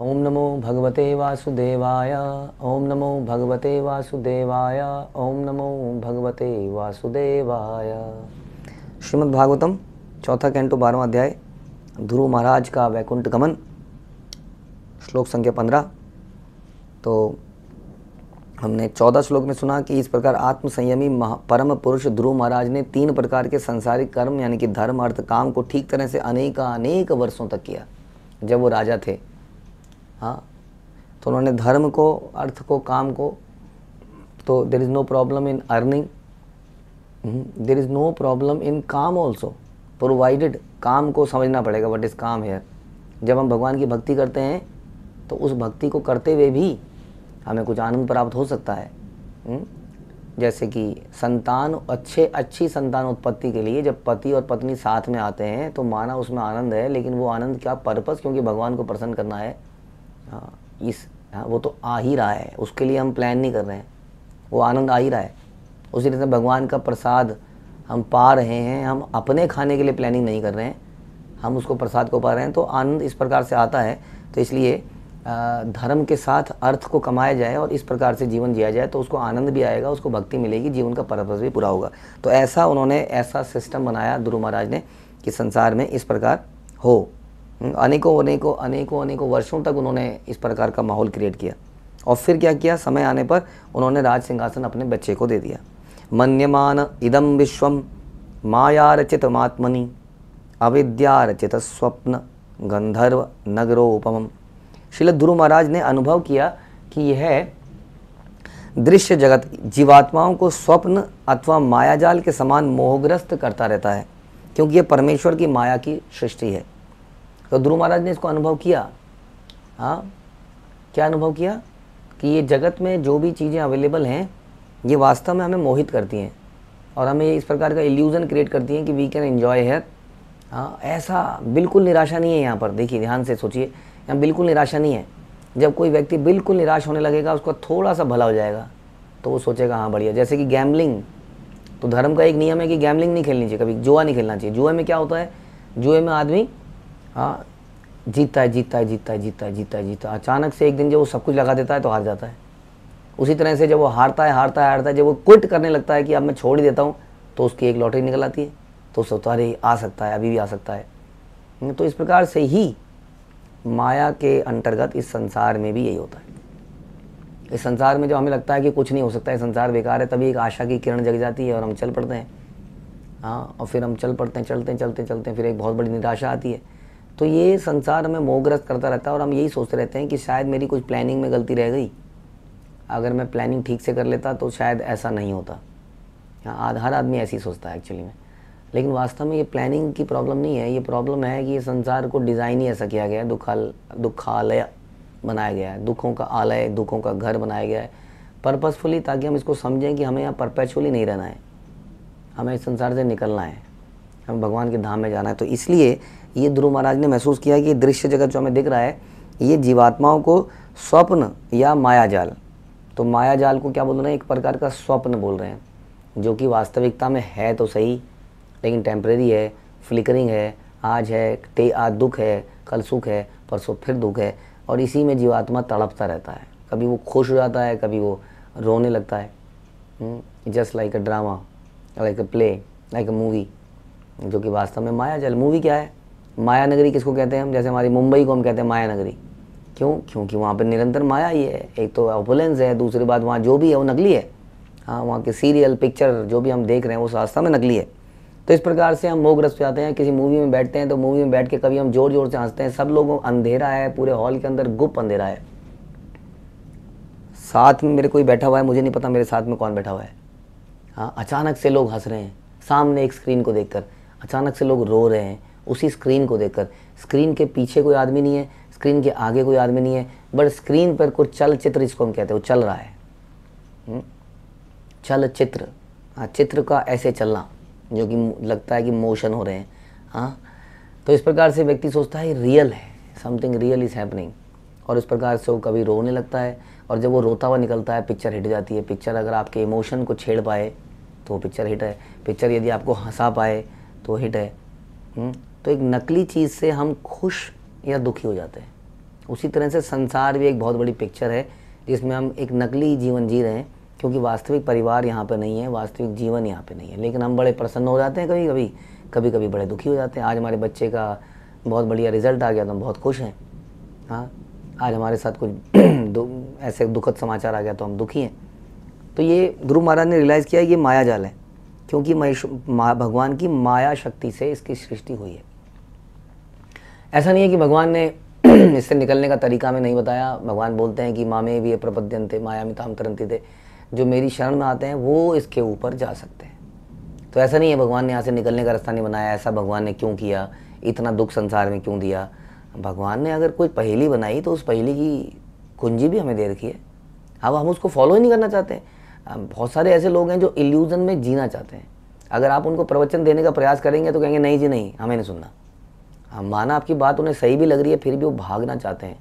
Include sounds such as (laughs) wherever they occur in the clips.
ओम नमो भगवते वासुदेवाय ओम नमो भगवते वासुदेवाय ओम नमो भगवते वासुदेवाय श्रीमद् भागवतम चौथा कैंटो बारहवा अध्याय ध्रुव महाराज का वैकुंठ गमन श्लोक संख्या पंद्रह तो हमने चौदह श्लोक में सुना कि इस प्रकार आत्मसंयमी परम पुरुष ध्रुव महाराज ने तीन प्रकार के संसारिक कर्म यानी कि धर्म अर्थ काम को ठीक तरह से अनेक अनेक वर्षों तक किया जब वो राजा थे हाँ तो उन्होंने धर्म को अर्थ को काम को तो there is no problem in earning there is no problem in काम ऑल्सो प्रोवाइडेड काम को समझना पड़ेगा वट इज़ काम हेयर जब हम भगवान की भक्ति करते हैं तो उस भक्ति को करते हुए भी हमें कुछ आनंद प्राप्त हो सकता है हम्म, जैसे कि संतान अच्छे अच्छी संतान उत्पत्ति के लिए जब पति और पत्नी साथ में आते हैं तो माना उसमें आनंद है लेकिन वो आनंद क्या पर्पज़ क्योंकि भगवान को प्रसन्न करना है हाँ, इस हाँ, वो तो आ ही रहा है उसके लिए हम प्लान नहीं कर रहे हैं वो आनंद आ ही रहा है उसी तरह भगवान का प्रसाद हम पा रहे हैं हम अपने खाने के लिए प्लानिंग नहीं कर रहे हैं हम उसको प्रसाद को पा रहे हैं तो आनंद इस प्रकार से आता है तो इसलिए धर्म के साथ अर्थ को कमाया जाए और इस प्रकार से जीवन जिया जाए तो उसको आनंद भी आएगा उसको भक्ति मिलेगी जीवन का पर्पज भी पूरा होगा तो ऐसा उन्होंने ऐसा सिस्टम बनाया गुरु महाराज ने कि संसार में इस प्रकार हो हम्म, अनेकों अनेकों अनेकों अनेकों वर्षों तक उन्होंने इस प्रकार का माहौल क्रिएट किया और फिर क्या किया समय आने पर उन्होंने राज सिंहासन अपने बच्चे को दे दिया मन्यमान इदम विश्वम माया रचित मात्मनि अविद्या रचित स्वप्न गंधर्व नगरोपम शिल ध्रुव महाराज ने अनुभव किया कि यह दृश्य जगत जीवात्माओं को स्वप्न अथवा मायाजाल के समान मोहग्रस्त करता रहता है क्योंकि यह परमेश्वर की माया की सृष्टि है तो ध्रु महाराज ने इसको अनुभव किया हाँ क्या अनुभव किया कि ये जगत में जो भी चीज़ें अवेलेबल हैं ये वास्तव में हमें मोहित करती हैं और हमें इस प्रकार का इल्यूज़न क्रिएट करती हैं कि वी कैन एन्जॉय हेयर हाँ ऐसा बिल्कुल निराशा नहीं है यहाँ पर देखिए ध्यान से सोचिए यहाँ बिल्कुल निराशा नहीं है जब कोई व्यक्ति बिल्कुल निराश होने लगेगा उसका थोड़ा सा भला हो जाएगा तो वो सोचेगा हाँ बढ़िया जैसे कि गैमलिंग तो धर्म का एक नियम है कि गैमलिंग नहीं खेलनी चाहिए कभी जुआ नहीं खेलना चाहिए जुए में क्या होता है जुए में आदमी हाँ जीता है जीतता है जीता है जीता है जीता है जीता अचानक से एक दिन जब वो सब कुछ लगा देता है तो हार जाता है उसी तरह से जब वो हारता है हारता है हारता है जब वो क्विट करने लगता है कि अब मैं छोड़ ही देता हूँ तो उसकी एक लॉटरी निकल आती है तो सोचता अरे आ सकता है अभी भी आ सकता है हम्म, तो इस प्रकार से ही माया के अंतर्गत इस संसार में भी यही होता है इस संसार में जब हमें लगता है कि कुछ नहीं हो सकता है संसार बेकार है तभी एक आशा की किरण जग जाती है और हम चल पड़ते हैं हाँ और फिर हम चल पड़ते हैं चलते हैं चलते हैं चलते हैं फिर एक बहुत बड़ी निराशा आती है तो ये संसार हमें मोहग्रस्त करता रहता है और हम यही सोचते रहते हैं कि शायद मेरी कुछ प्लानिंग में गलती रह गई अगर मैं प्लानिंग ठीक से कर लेता तो शायद ऐसा नहीं होता हाँ हर आदमी ऐसे ही सोचता है एक्चुअली में लेकिन वास्तव में ये प्लानिंग की प्रॉब्लम नहीं है ये प्रॉब्लम है कि ये संसार को डिज़ाइन ही ऐसा किया गया है दुखाल दुखालय बनाया गया है दुखों का आलय दुखों का घर बनाया गया है पर्पसफुली ताकि हम इसको समझें कि हमें यहाँ परपेचुअली नहीं रहना है हमें इस संसार से निकलना है हमें भगवान के धाम में जाना है तो इसलिए ये ध्रुव महाराज ने महसूस किया कि दृश्य जगत जो हमें दिख रहा है ये जीवात्माओं को स्वप्न या माया जाल तो माया जाल को क्या बोल रहे हैं एक प्रकार का स्वप्न बोल रहे हैं जो कि वास्तविकता में है तो सही लेकिन टेम्प्रेरी है फ्लिकरिंग है आज है टे आज दुख है कल सुख है परसों फिर दुख है और इसी में जीवात्मा तड़पता रहता है कभी वो खुश हो जाता है कभी वो रोने लगता है just like a drama like a play like a movie जो कि वास्तव में माया जल मूवी क्या है माया नगरी किसको कहते हैं हम जैसे हमारी मुंबई को हम कहते हैं माया नगरी क्यों क्योंकि वहाँ पर निरंतर माया ही है एक तो ओपुलेंस है दूसरी बात वहाँ जो भी है वो नकली है हाँ वहाँ के सीरियल पिक्चर जो भी हम देख रहे हैं वो वास्तव में नकली है तो इस प्रकार से हम मोहग्रस्त हो जाते हैं किसी मूवी में बैठते हैं तो मूवी में बैठ के कभी हम जोर जोर से हंसते हैं सब लोगों अंधेरा है पूरे हॉल के अंदर गुप अंधेरा है साथ में मेरे कोई बैठा हुआ है मुझे नहीं पता मेरे साथ में कौन बैठा हुआ है हाँ अचानक से लोग हंस रहे हैं सामने एक स्क्रीन को देखकर अचानक से लोग रो रहे हैं उसी स्क्रीन को देखकर स्क्रीन के पीछे कोई आदमी नहीं है स्क्रीन के आगे कोई आदमी नहीं है बट स्क्रीन पर कोई चलचित्र जिसको हम कहते हैं वो चल रहा है हम्म? चलचित्र हाँ चित्र का ऐसे चलना जो कि लगता है कि मोशन हो रहे हैं हाँ तो इस प्रकार से व्यक्ति सोचता है रियल है समथिंग रियल इज़ हैपनिंग और इस प्रकार से वो कभी रोने लगता है और जब वो रोता हुआ निकलता है पिक्चर हिट जाती है पिक्चर अगर आपके इमोशन को छेड़ पाए तो पिक्चर हिट है पिक्चर यदि आपको हंसा पाए तो हिट है हम्म? तो एक नकली चीज़ से हम खुश या दुखी हो जाते हैं उसी तरह से संसार भी एक बहुत बड़ी पिक्चर है जिसमें हम एक नकली जीवन जी रहे हैं क्योंकि वास्तविक परिवार यहाँ पे नहीं है वास्तविक जीवन यहाँ पे नहीं है लेकिन हम बड़े प्रसन्न हो जाते हैं कभी कभी कभी कभी बड़े दुखी हो जाते हैं आज हमारे बच्चे का बहुत बढ़िया रिजल्ट आ गया तो हम बहुत खुश हैं हाँ आज हमारे साथ कुछ (clears throat) दु, ऐसे दुखद समाचार आ गया तो हम दुखी हैं तो ये गुरु महाराज ने रियलाइज़ किया ये माया जाल है क्योंकि भगवान की माया शक्ति से इसकी सृष्टि हुई है ऐसा नहीं है कि भगवान ने (clears throat) इससे निकलने का तरीका में नहीं बताया भगवान बोलते हैं कि मामे भी ये थे माया में ताम तरंती थे जो मेरी शरण में आते हैं वो इसके ऊपर जा सकते हैं तो ऐसा नहीं है भगवान ने यहाँ से निकलने का रास्ता नहीं बनाया ऐसा भगवान ने क्यों किया इतना दुख संसार में क्यों दिया भगवान ने अगर कोई पहेली बनाई तो उस पहेली की कुंजी भी हमें दे रखी है अब हम उसको फॉलो ही नहीं करना चाहते हैं बहुत सारे ऐसे लोग हैं जो इल्यूज़न में जीना चाहते हैं अगर आप उनको प्रवचन देने का प्रयास करेंगे तो कहेंगे नहीं जी नहीं हमें नहीं सुनना हम हाँ, माना आपकी बात उन्हें सही भी लग रही है फिर भी वो भागना चाहते हैं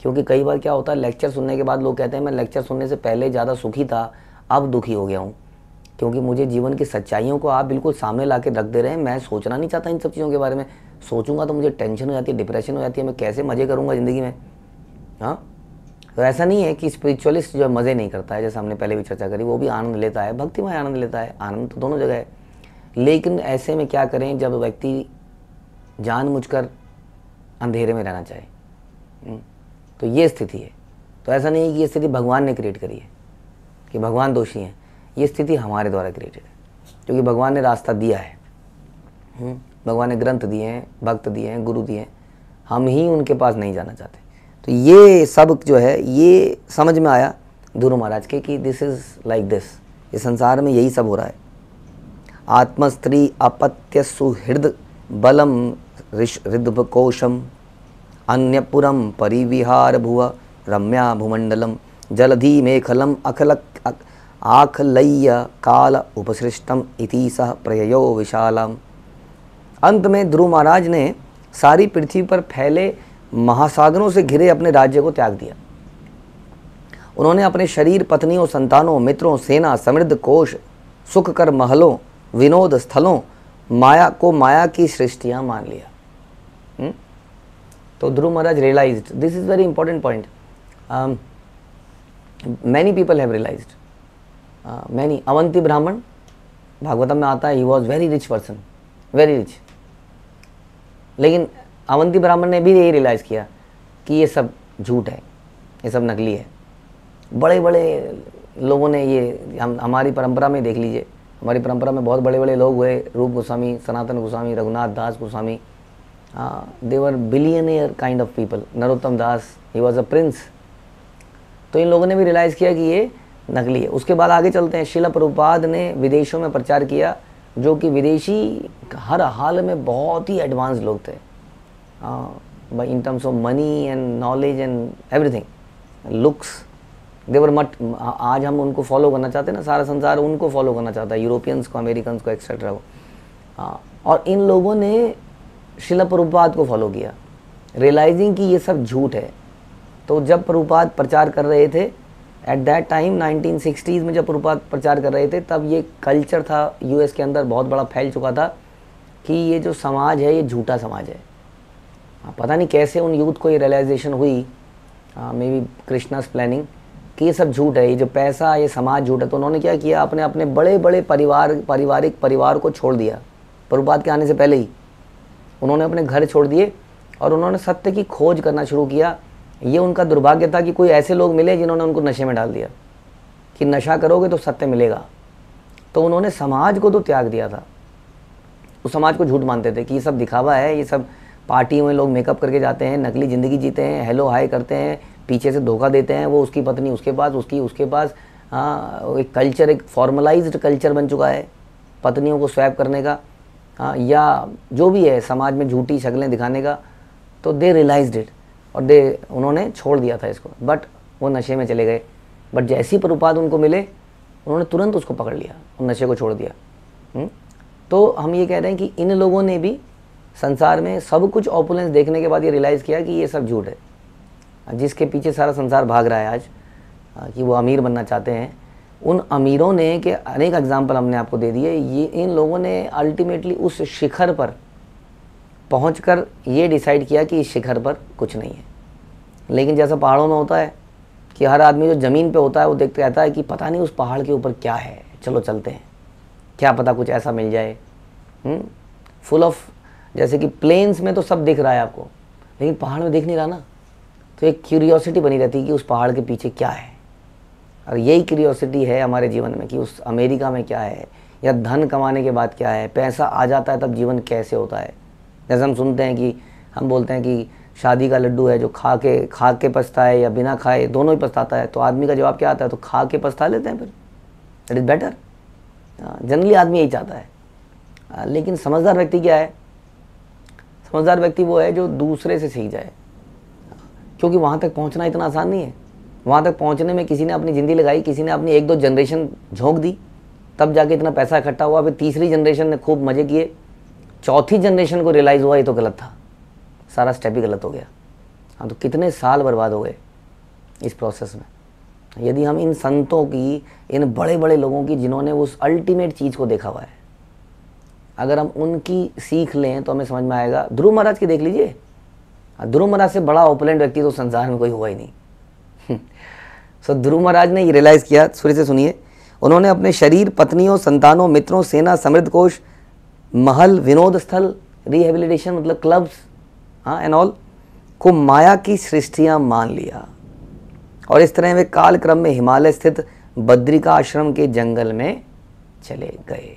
क्योंकि कई बार क्या होता है लेक्चर सुनने के बाद लोग कहते हैं मैं लेक्चर सुनने से पहले ज़्यादा सुखी था अब दुखी हो गया हूँ क्योंकि मुझे जीवन की सच्चाइयों को आप बिल्कुल सामने ला रख दे रहे हैं मैं सोचना नहीं चाहता इन सब चीज़ों के बारे में सोचूंगा तो मुझे टेंशन हो जाती है डिप्रेशन हो जाती है मैं कैसे मज़े करूँगा ज़िंदगी में हाँ तो ऐसा नहीं है कि स्पिरिचुअलिस्ट जो है मज़े नहीं करता है जैसे हमने पहले भी चर्चा करी वो भी आनंद लेता है भक्तिमय आनंद लेता है आनंद तो दोनों जगह है लेकिन ऐसे में क्या करें जब व्यक्ति जान अंधेरे में रहना चाहे हम्म, तो ये स्थिति है तो ऐसा नहीं है कि ये स्थिति भगवान ने क्रिएट करी है कि भगवान दोषी हैं ये स्थिति हमारे द्वारा क्रिएटेड है क्योंकि भगवान ने रास्ता दिया है हम्म, भगवान ने ग्रंथ दिए हैं भक्त दिए हैं गुरु दिए हैं हम ही उनके पास नहीं जाना चाहते तो ये सब जो है ये समझ में आया धुरु महाराज के कि दिस इज़ लाइक दिस ये संसार में यही सब हो रहा है आत्मस्त्री अपत्य सुहृद बलम ऋद्धकोशम अन्यपुरम परिविहार भुव रम्या भूमंडलम जलधि मेखलम अखल आखलय्य काल उपसृष्टम इति सह प्रयो विशालम अंत में ध्रुव महाराज ने सारी पृथ्वी पर फैले महासागरों से घिरे अपने राज्य को त्याग दिया उन्होंने अपने शरीर पत्नियों संतानों मित्रों सेना समृद्ध कोष सुख कर महलों विनोद स्थलों माया को माया की सृष्टियां मान लिया हम्म? तो Dhruv Maharaj realize this is very important point many people have realize many Avanti brahmin Bhagavatam में आता है he was very rich person very rich लेकिन अवंती ब्राह्मण ने भी यही रियलाइज़ किया कि ये सब झूठ है ये सब नकली है बड़े बड़े लोगों ने ये हम हमारी परंपरा में देख लीजिए हमारी परंपरा में बहुत बड़े बड़े लोग हुए Rup Goswami Sanatan Goswami Raghunath Das Goswami they were billionaire kind of people Narottam Das he was a prince तो इन लोगों ने भी रियलाइज़ किया कि ये नकली है उसके बाद आगे चलते हैं शिला प्रपाद ने विदेशों में प्रचार किया जो कि विदेशी हर हाल में बहुत ही एडवांस लोग थे uh, by in terms of money and knowledge and everything, looks. देवर मट आज हम उनको फॉलो करना चाहते हैं ना सारा संसार उनको फॉलो करना चाहता है यूरोपियंस को अमेरिकन को एक्सेट्रा को हाँ और इन लोगों ने शिला प्रभुपाद को फॉलो किया रियलाइजिंग कि ये सब झूठ है तो जब प्रभुपाद प्रचार कर रहे थे एट दैट टाइम 1960s में जब प्रभुपाद प्रचार कर रहे थे तब ये कल्चर था यूएस के अंदर बहुत बड़ा फैल चुका था कि ये जो समाज है ये झूठा समाज है हाँ, पता नहीं कैसे उन यूथ को ये रियलाइजेशन हुई मे बी कृष्णास प्लानिंग कि ये सब झूठ है ये जो पैसा ये समाज झूठ है तो उन्होंने क्या किया अपने अपने बड़े बड़े परिवार पारिवारिक परिवार को छोड़ दिया प्रभुपात के आने से पहले ही उन्होंने अपने घर छोड़ दिए और उन्होंने सत्य की खोज करना शुरू किया ये उनका दुर्भाग्य था कि कोई ऐसे लोग मिले जिन्होंने उनको नशे में डाल दिया कि नशा करोगे तो सत्य मिलेगा तो उन्होंने समाज को तो त्याग दिया था उस समाज को झूठ मानते थे कि ये सब दिखावा है ये सब पार्टी में लोग मेकअप करके जाते हैं नकली ज़िंदगी जीते हैं हेलो हाय करते हैं पीछे से धोखा देते हैं वो उसकी पत्नी उसके पास उसकी उसके पास हाँ एक कल्चर एक फॉर्मलाइज्ड कल्चर बन चुका है पत्नियों को स्वैप करने का हाँ या जो भी है समाज में झूठी शक्लें दिखाने का तो दे रियलाइज इट और दे उन्होंने छोड़ दिया था इसको बट वो नशे में चले गए बट जैसी प्रपात उनको मिले उन्होंने तुरंत उसको पकड़ लिया और नशे को छोड़ दिया हुँ? हम्म? तो हम ये कह रहे हैं कि इन लोगों ने भी संसार में सब कुछ ऑपुलेंस देखने के बाद ये रियलाइज़ किया कि ये सब झूठ है हाँ, जिसके पीछे सारा संसार भाग रहा है आज हाँ, कि वो अमीर बनना चाहते हैं उन अमीरों ने के अनेक एग्जाम्पल हमने आपको दे दिए ये इन लोगों ने अल्टीमेटली उस शिखर पर कर ये डिसाइड किया कि इस शिखर पर कुछ नहीं है लेकिन जैसा पहाड़ों में होता है कि हर आदमी जो ज़मीन पे होता है वो देखते रहता है कि पता नहीं उस पहाड़ के ऊपर क्या है चलो चलते हैं क्या पता कुछ ऐसा मिल जाए फुल हम्म? ऑफ जैसे कि प्लेन्स में तो सब दिख रहा है आपको लेकिन पहाड़ में दिख नहीं रहा ना तो एक क्यूरियोसिटी बनी रहती है कि उस पहाड़ के पीछे क्या है और यही क्यूरियोसिटी है हमारे जीवन में कि उस अमेरिका में क्या है या धन कमाने के बाद क्या है पैसा आ जाता है तब जीवन कैसे होता है जैसे हम सुनते हैं कि हम बोलते हैं कि शादी का लड्डू है जो खा के खा के पछता है या बिना खाए दोनों ही पछताता है तो आदमी का जवाब क्या आता है तो खा के पछता लेते हैं फिर इट इज़ बेटर जनरली आदमी यही चाहता है हाँ, लेकिन समझदार व्यक्ति क्या है समझदार व्यक्ति वो है जो दूसरे से सीख जाए क्योंकि वहाँ तक पहुँचना इतना आसान नहीं है वहाँ तक पहुँचने में किसी ने अपनी ज़िंदगी लगाई किसी ने अपनी एक दो जनरेशन झोंक दी तब जाके इतना पैसा इकट्ठा हुआ फिर तीसरी जनरेशन ने खूब मज़े किए चौथी जनरेशन को रियलाइज़ हुआ ये तो गलत था सारा स्टेप ही गलत हो गया हाँ तो कितने साल बर्बाद हो गए इस प्रोसेस में यदि हम इन संतों की इन बड़े बड़े लोगों की जिन्होंने उस अल्टीमेट चीज़ को देखा हुआ है अगर हम उनकी सीख लें तो हमें समझ में आएगा ध्रुव महाराज की देख लीजिए हाँ, ध्रुव महाराज से बड़ा ओपलेंट व्यक्ति तो संसार में कोई हुआ ही नहीं सो (laughs) ध्रुव महाराज ने ये रियलाइज़ किया सूर्य से सुनिए उन्होंने अपने शरीर पत्नियों संतानों मित्रों सेना समृद्ध कोष महल विनोद स्थल रिहेबिलिटेशन मतलब क्लब्स हाँ एंड ऑल को माया की सृष्टियाँ मान लिया और इस तरह वे कालक्रम में हिमालय स्थित बद्रिका आश्रम के जंगल में चले गए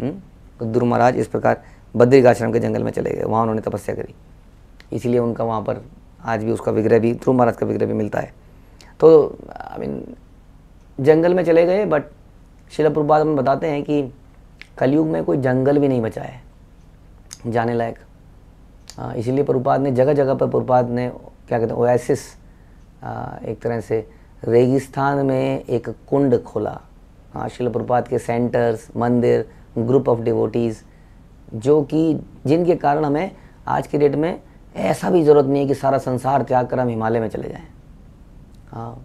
हुँ? हम्म? तो महाराज इस प्रकार आश्रम के जंगल में चले गए वहाँ उन्होंने तपस्या करी इसीलिए उनका वहाँ पर आज भी उसका विग्रह भी ध्रुव महाराज का विग्रह भी मिलता है तो आई मीन जंगल में चले गए बट शिला में बताते हैं कि कलयुग में कोई जंगल भी नहीं बचा है जाने लायक इसीलिए प्रभुपाद ने जगह जगह पर प्रभुपाद ने क्या कहते हैं ओएसिस एक तरह से रेगिस्तान में एक कुंड खोला हाँ शिल प्रभुपाद के सेंटर्स मंदिर ग्रुप ऑफ डिवोटीज़ जो कि जिनके कारण हमें आज की डेट में ऐसा भी ज़रूरत नहीं है कि सारा संसार त्याग कर हम हिमालय में चले जाएं हाँ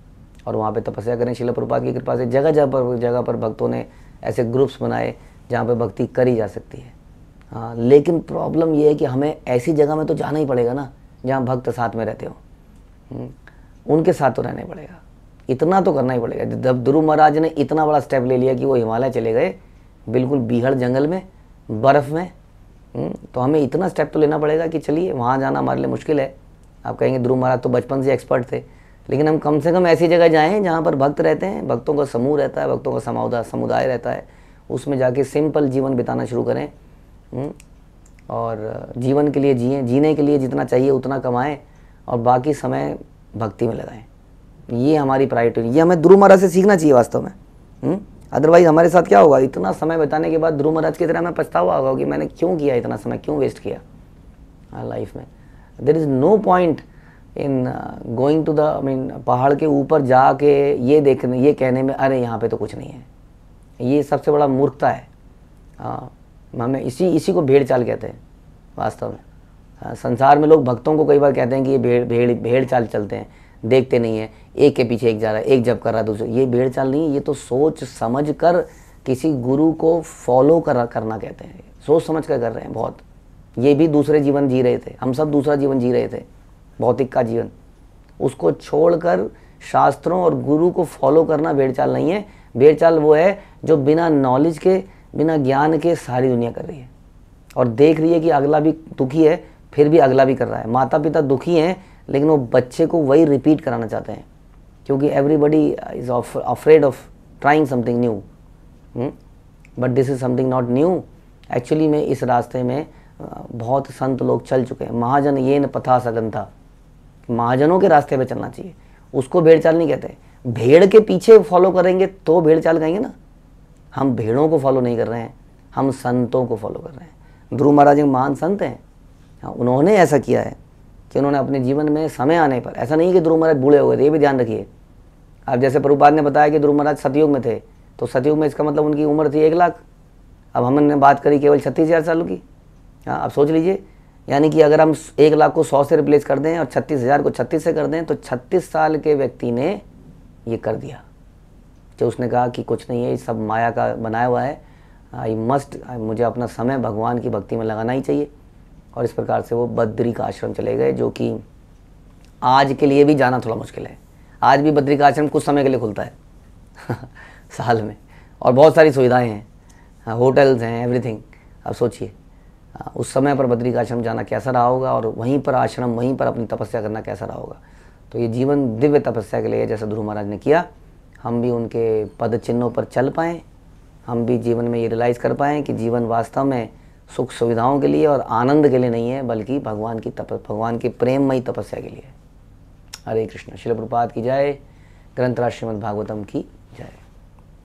और वहाँ पे तपस्या करें शिला प्रपात की कृपा से जगह जगह पर जगह पर भक्तों ने ऐसे ग्रुप्स बनाए जहाँ पे भक्ति करी जा सकती है हाँ लेकिन प्रॉब्लम ये है कि हमें ऐसी जगह में तो जाना ही पड़ेगा ना जहाँ भक्त साथ में रहते हो हम्म, उनके साथ तो रहना ही पड़ेगा इतना तो करना ही पड़ेगा जब द्रु महाराज ने इतना बड़ा स्टेप ले लिया कि वो हिमालय चले गए बिल्कुल बीहड़ जंगल में बर्फ़ में हम्म, तो हमें इतना स्टेप तो लेना पड़ेगा कि चलिए वहाँ जाना हमारे लिए मुश्किल है आप कहेंगे ध्रुव महाराज तो बचपन से एक्सपर्ट थे लेकिन हम कम से कम ऐसी जगह जाएँ जहाँ पर भक्त रहते हैं भक्तों का समूह रहता है भक्तों का समुदाय रहता है उसमें जाके सिंपल जीवन बिताना शुरू करें हम्म, और जीवन के लिए जिए जीने के लिए जितना चाहिए उतना कमाएं और बाकी समय भक्ति में लगाएं ये हमारी प्रायोरिटी ये हमें ध्रुव महाराज से सीखना चाहिए वास्तव में हुँ? हम्म। अदरवाइज हमारे साथ क्या होगा इतना समय बताने के बाद ध्रुव महाराज की तरह हमें पछतावा होगा कि मैंने क्यों किया इतना समय क्यों वेस्ट किया लाइफ हाँ, में there is no point in going to the I mean पहाड़ के ऊपर जाके ये देखने ये कहने में अरे यहाँ पे तो कुछ नहीं है ये सबसे बड़ा मूर्खता है हाँ हमें इसी इसी को भेड़ चाल कहते हैं वास्तव में हाँ, संसार में लोग भक्तों को कई बार कहते हैं कि ये भेड़ भेड़ भेड़ चाल चलते हैं देखते नहीं है एक के पीछे एक जा रहा है एक जब कर रहा है दूसरे ये भीड़ चाल नहीं है ये तो सोच समझ कर किसी गुरु को फॉलो कर करना कहते हैं सोच समझ कर कर रहे हैं बहुत ये भी दूसरे जीवन जी रहे थे हम सब दूसरा जीवन जी रहे थे भौतिक का जीवन उसको छोड़कर शास्त्रों और गुरु को फॉलो करना भेड़चाल नहीं है भेड़चाल वो है जो बिना नॉलेज के बिना ज्ञान के सारी दुनिया कर रही है और देख रही है कि अगला भी दुखी है फिर भी अगला भी कर रहा है माता पिता दुखी हैं लेकिन वो बच्चे को वही रिपीट कराना चाहते हैं क्योंकि everybody is afraid of trying something new but this is something not new actually में इस रास्ते में बहुत संत लोग चल चुके हैं महाजन ये न पथा सगन था महाजनों के रास्ते पे चलना चाहिए उसको भेड़ चाल नहीं कहते भेड़ के पीछे फॉलो करेंगे तो भेड़ चाल कहेंगे ना हम भेड़ों को फॉलो नहीं कर रहे हैं हम संतों को फॉलो कर रहे हैं ध्रुव महाराज एक महान संत हैं हाँ, उन्होंने ऐसा किया है कि उन्होंने अपने जीवन में समय आने पर ऐसा नहीं कि ध्रुव महाराज बूढ़े हो गए थे ये भी ध्यान रखिए अब जैसे प्रभुपाद ने बताया कि ध्रुव महाराज सतयुग में थे तो सतयुग में इसका मतलब उनकी उम्र थी एक लाख अब हमने बात करी केवल छत्तीस हज़ार सालों की हाँ आप सोच लीजिए यानी कि अगर हम एक लाख को सौ से रिप्लेस कर दें और छत्तीस हज़ार को छत्तीस से कर दें तो छत्तीस साल के व्यक्ति ने ये कर दिया जो उसने कहा कि कुछ नहीं है ये सब माया का बनाया हुआ है आई मस्ट मुझे अपना समय भगवान की भक्ति में लगाना ही चाहिए और इस प्रकार से वो का आश्रम चले गए जो कि आज के लिए भी जाना थोड़ा मुश्किल है आज भी का आश्रम कुछ समय के लिए खुलता है (laughs) साल में और बहुत सारी सुविधाएं हैं हाँ, होटल्स हैं एवरीथिंग अब सोचिए हाँ, उस समय पर का आश्रम जाना कैसा रहा होगा और वहीं पर आश्रम वहीं पर अपनी तपस्या करना कैसा रहा होगा तो ये जीवन दिव्य तपस्या के लिए जैसा ध्रुव महाराज ने किया हम भी उनके पद चिन्हों पर चल पाएँ हम भी जीवन में ये रियलाइज़ कर पाएँ कि जीवन वास्तव में सुख सुविधाओं के लिए और आनंद के लिए नहीं है बल्कि भगवान की तप भगवान की प्रेममयी तपस्या के लिए हरे कृष्ण शिल प्रपात की जाए ग्रंथराज श्रीमद भागवतम की